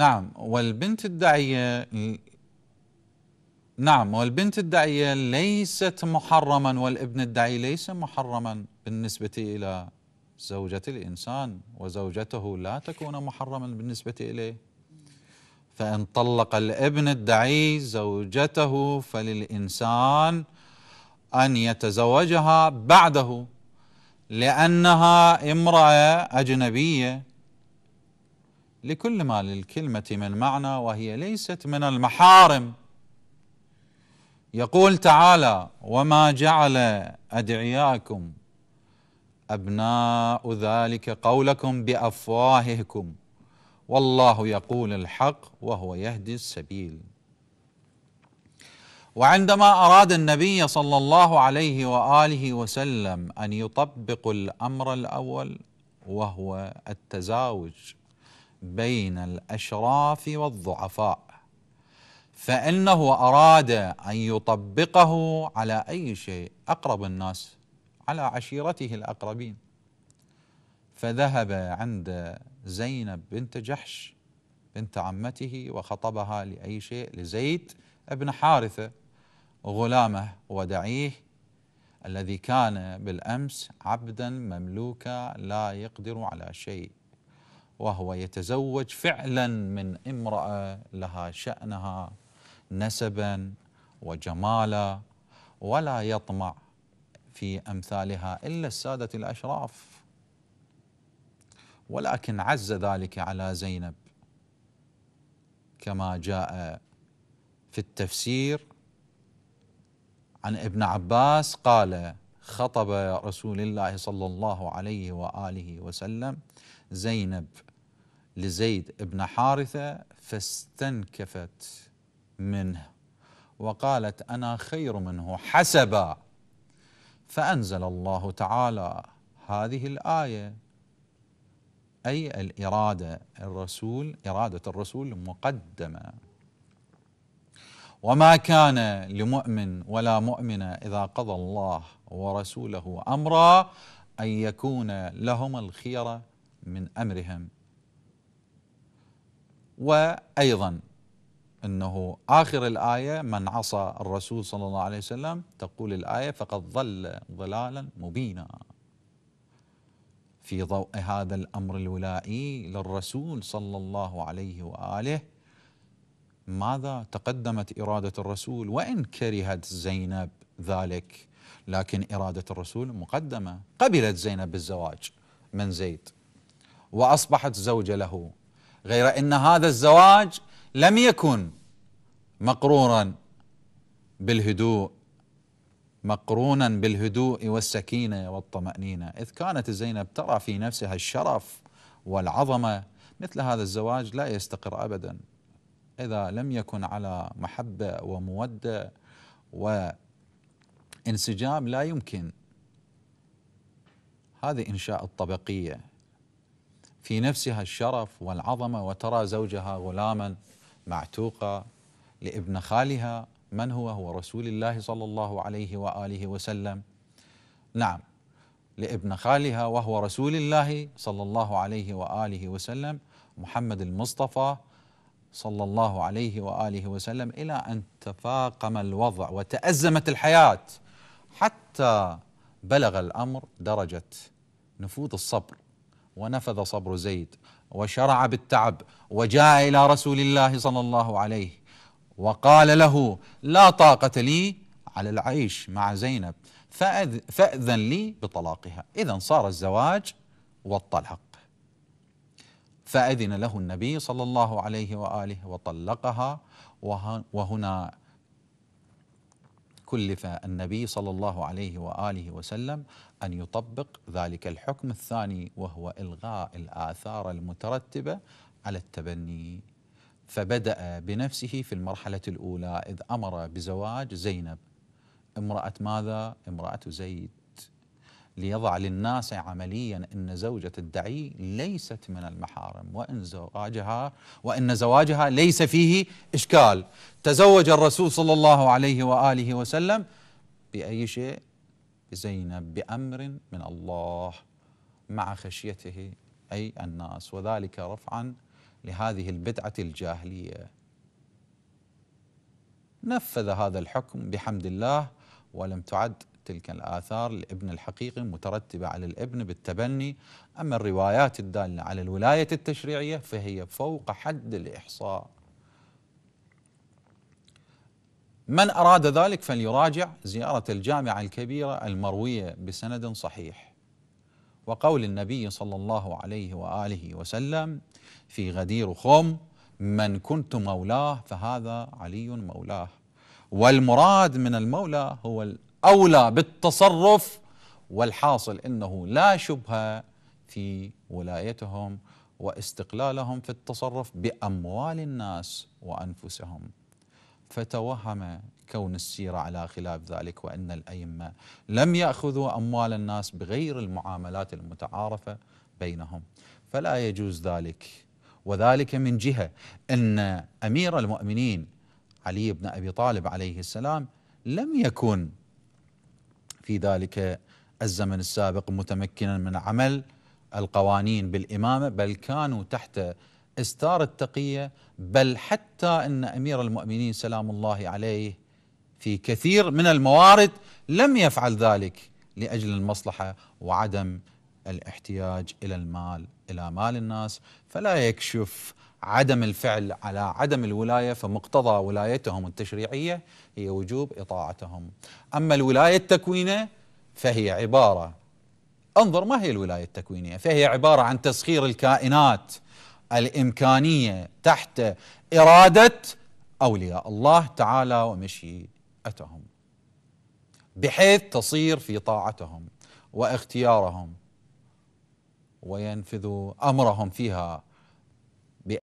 نعم والبنت الداعية نعم والبنت الداعية ليست محرما والابن الداعي ليس محرما بالنسبة إلى زوجة الإنسان وزوجته لا تكون محرما بالنسبة إليه فإن طلق الابن الدعي زوجته فللإنسان أن يتزوجها بعده لأنها امرأة أجنبية لكل ما للكلمة من معنى وهي ليست من المحارم يقول تعالى وما جعل أدعياكم أبناء ذلك قولكم بأفواهكم والله يقول الحق وهو يهدي السبيل وعندما أراد النبي صلى الله عليه وآله وسلم أن يطبق الأمر الأول وهو التزاوج بين الاشراف والضعفاء فانه اراد ان يطبقه على اي شيء اقرب الناس على عشيرته الاقربين فذهب عند زينب بنت جحش بنت عمته وخطبها لاي شيء لزيد بن حارثه غلامه ودعيه الذي كان بالامس عبدا مملوكا لا يقدر على شيء وهو يتزوج فعلا من امرأة لها شأنها نسبا وجمالا ولا يطمع في أمثالها إلا السادة الأشراف ولكن عز ذلك على زينب كما جاء في التفسير عن ابن عباس قال خطب رسول الله صلى الله عليه واله وسلم زينب لزيد بن حارثة فاستنكفت منه وقالت أنا خير منه حسبا فأنزل الله تعالى هذه الآية أي الإرادة الرسول إرادة الرسول مقدمة وما كان لمؤمن ولا مؤمنة إذا قضى الله ورسوله أمرا أن يكون لهم الخيرة من أمرهم وايضا انه اخر الايه من عصى الرسول صلى الله عليه وسلم تقول الايه فقد ظل ظلالا مبينا في ضوء هذا الامر الولائي للرسول صلى الله عليه واله ماذا تقدمت اراده الرسول وان كرهت زينب ذلك لكن اراده الرسول مقدمه قبلت زينب الزواج من زيد واصبحت زوجه له غير ان هذا الزواج لم يكن مقرورا بالهدوء مقرونا بالهدوء والسكينه والطمانينه اذ كانت زينب ترى في نفسها الشرف والعظمه مثل هذا الزواج لا يستقر ابدا اذا لم يكن على محبه وموده وانسجام لا يمكن هذه انشاء الطبقيه في نفسها الشرف والعظمة وترى زوجها غلاما معتوقا لابن خالها من هو هو رسول الله صلى الله عليه وآله وسلم نعم لابن خالها وهو رسول الله صلى الله عليه وآله وسلم محمد المصطفى صلى الله عليه وآله وسلم إلى أن تفاقم الوضع وتأزمت الحياة حتى بلغ الأمر درجة نفوذ الصبر ونفذ صبر زيد وشرع بالتعب وجاء الى رسول الله صلى الله عليه وقال له لا طاقه لي على العيش مع زينب فاذن لي بطلاقها اذا صار الزواج والطلاق فاذن له النبي صلى الله عليه واله وطلقها وهنا كلف النبي صلى الله عليه واله وسلم ان يطبق ذلك الحكم الثاني وهو الغاء الاثار المترتبه على التبني فبدا بنفسه في المرحله الاولى اذ امر بزواج زينب امراه ماذا امراه زيد ليضع للناس عمليا أن زوجة الدعي ليست من المحارم وإن زواجها وإن زواجها ليس فيه إشكال تزوج الرسول صلى الله عليه وآله وسلم بأي شيء زينب بأمر من الله مع خشيته أي الناس وذلك رفعا لهذه البدعة الجاهلية نفذ هذا الحكم بحمد الله ولم تعد تلك الآثار الابن الحقيقي مترتبة على الابن بالتبني أما الروايات الدالة على الولاية التشريعية فهي فوق حد الإحصاء من أراد ذلك فليراجع زيارة الجامعة الكبيرة المروية بسند صحيح وقول النبي صلى الله عليه وآله وسلم في غدير خم من كنت مولاه فهذا علي مولاه والمراد من المولى هو أولى بالتصرف والحاصل أنه لا شبهة في ولايتهم واستقلالهم في التصرف بأموال الناس وأنفسهم فتوهم كون السيرة على خلاف ذلك وأن الأئمة لم يأخذوا أموال الناس بغير المعاملات المتعارفة بينهم فلا يجوز ذلك وذلك من جهة أن أمير المؤمنين علي بن أبي طالب عليه السلام لم يكن في ذلك الزمن السابق متمكنا من عمل القوانين بالإمامة بل كانوا تحت استار التقية بل حتى أن أمير المؤمنين سلام الله عليه في كثير من الموارد لم يفعل ذلك لأجل المصلحة وعدم الاحتياج إلى المال إلى مال الناس فلا يكشف عدم الفعل على عدم الولاية فمقتضى ولايتهم التشريعية هي وجوب إطاعتهم أما الولاية التكوينة فهي عبارة انظر ما هي الولاية التكوينية فهي عبارة عن تسخير الكائنات الإمكانية تحت إرادة أولياء الله تعالى ومشيئتهم بحيث تصير في طاعتهم واختيارهم وينفذ أمرهم فيها